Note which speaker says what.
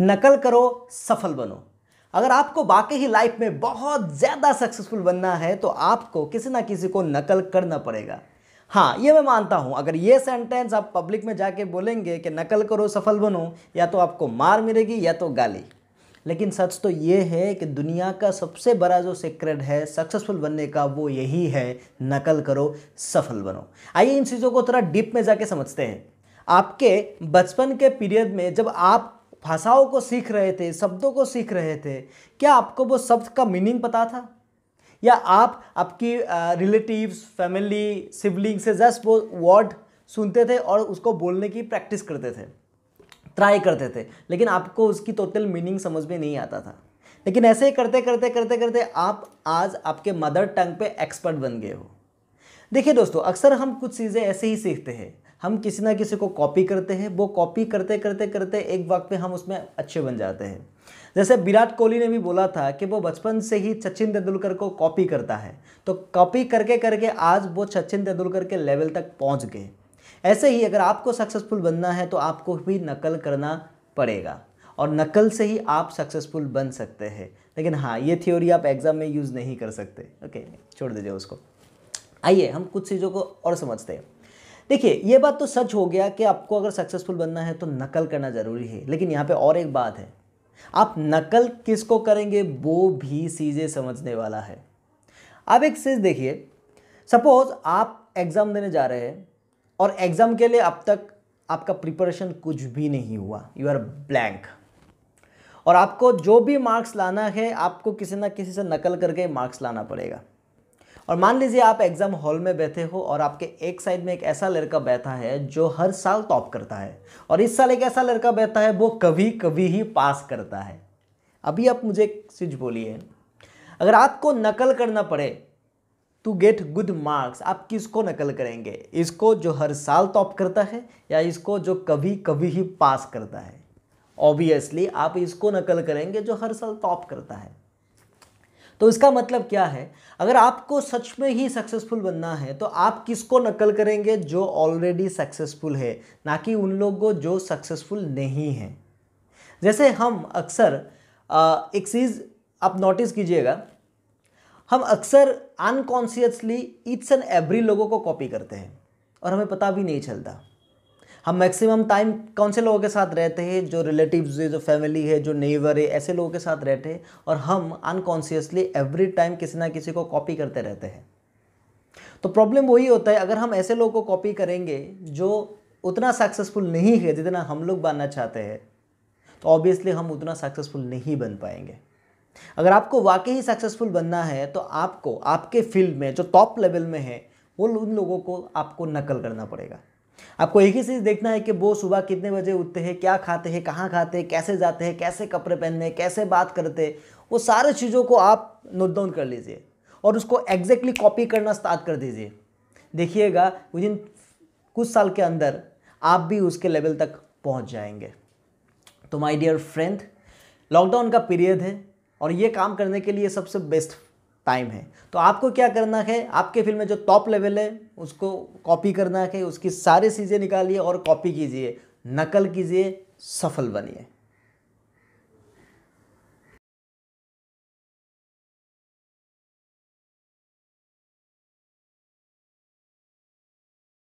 Speaker 1: नकल करो सफल बनो अगर आपको बाकी ही लाइफ में बहुत ज़्यादा सक्सेसफुल बनना है तो आपको किसी ना किसी को नकल करना पड़ेगा हाँ ये मैं मानता हूँ अगर ये सेंटेंस आप पब्लिक में जाके बोलेंगे कि नकल करो सफल बनो या तो आपको मार मिलेगी या तो गाली लेकिन सच तो ये है कि दुनिया का सबसे बड़ा जो सीक्रेट है सक्सेसफुल बनने का वो यही है नकल करो सफल बनो आइए इन चीज़ों को थोड़ा डीप में जाके समझते हैं आपके बचपन के पीरियड में जब आप भाषाओं को सीख रहे थे शब्दों को सीख रहे थे क्या आपको वो शब्द का मीनिंग पता था या आप आपकी रिलेटिव्स फैमिली सिबलिंग से जस्ट वो वर्ड सुनते थे और उसको बोलने की प्रैक्टिस करते थे ट्राई करते थे लेकिन आपको उसकी टोटल मीनिंग समझ में नहीं आता था लेकिन ऐसे ही करते करते करते करते आप आज आपके मदर टंग पे एक्सपर्ट बन गए हो देखिए दोस्तों अक्सर हम कुछ चीज़ें ऐसे ही सीखते हैं हम किसी ना किसी को कॉपी करते हैं वो कॉपी करते करते करते एक वक्त पे हम उसमें अच्छे बन जाते हैं जैसे विराट कोहली ने भी बोला था कि वो बचपन से ही सचिन तेंदुलकर को कॉपी करता है तो कॉपी करके करके आज वो सचिन तेंदुलकर के लेवल तक पहुँच गए ऐसे ही अगर आपको सक्सेसफुल बनना है तो आपको भी नकल करना पड़ेगा और नकल से ही आप सक्सेसफुल बन सकते हैं लेकिन हाँ ये थ्योरी आप एग्ज़ाम में यूज़ नहीं कर सकते ओके छोड़ दीजिए उसको आइए हम कुछ चीज़ों को और समझते हैं देखिए ये बात तो सच हो गया कि आपको अगर सक्सेसफुल बनना है तो नकल करना ज़रूरी है लेकिन यहाँ पे और एक बात है आप नकल किसको करेंगे वो भी सीधे समझने वाला है आप एक चीज़ देखिए सपोज़ आप एग्ज़ाम देने जा रहे हैं और एग्ज़ाम के लिए अब तक आपका प्रिपरेशन कुछ भी नहीं हुआ यू आर ब्लैंक और आपको जो भी मार्क्स लाना है आपको किसी ना किसी से नकल करके मार्क्स लाना पड़ेगा और मान लीजिए आप एग्ज़ाम हॉल में बैठे हो और आपके एक साइड में एक ऐसा लड़का बैठा है जो हर साल टॉप करता है और इस साल एक ऐसा लड़का बैठा है वो कभी कभी ही पास करता है अभी आप मुझे एक चीज बोलिए अगर आपको नकल करना पड़े टू गेट गुड मार्क्स आप किसको नकल करेंगे इसको जो हर साल टॉप करता है या इसको जो कभी कभी ही पास करता है ऑब्वियसली आप इसको नकल करेंगे जो हर साल टॉप करता है तो इसका मतलब क्या है अगर आपको सच में ही सक्सेसफुल बनना है तो आप किसको नकल करेंगे जो ऑलरेडी सक्सेसफुल है ना कि उन लोग को जो सक्सेसफुल नहीं है जैसे हम अक्सर एक चीज़ आप नोटिस कीजिएगा हम अक्सर अनकॉन्शियसली इट्स एंड एवरी लोगों को कॉपी करते हैं और हमें पता भी नहीं चलता हम मैक्सिमम टाइम कौन से लोगों के साथ रहते हैं जो रिलेटिव्स है जो फैमिली है जो नेबर है ऐसे लोगों के साथ रहते हैं और हम अनकॉन्सियसली एवरी टाइम किसी ना किसी को कॉपी करते रहते हैं तो प्रॉब्लम वही होता है अगर हम ऐसे लोगों को कॉपी करेंगे जो उतना सक्सेसफुल नहीं है जितना हम लोग बनना चाहते हैं तो ऑब्वियसली हम उतना सक्सेसफुल नहीं बन पाएंगे अगर आपको वाकई ही सक्सेसफुल बनना है तो आपको आपके फील्ड में जो टॉप लेवल में है वो उन लोगों को आपको नकल करना पड़ेगा आपको एक ही चीज़ देखना है कि वो सुबह कितने बजे उठते हैं क्या खाते हैं कहाँ खाते हैं कैसे जाते हैं कैसे कपड़े पहनने हैं कैसे बात करते वो सारे चीज़ों को आप नोट डाउन कर लीजिए और उसको एग्जैक्टली कॉपी करना स्टार्ट कर दीजिए देखिएगा विद इन कुछ साल के अंदर आप भी उसके लेवल तक पहुंच जाएंगे तो माय डियर फ्रेंड लॉकडाउन का पीरियड है और ये काम करने के लिए सबसे बेस्ट टाइम है तो आपको क्या करना है आपके फिल्म में जो टॉप लेवल है उसको कॉपी करना है उसकी सारी चीज़ें निकालिए और कॉपी कीजिए नकल कीजिए सफल बनिए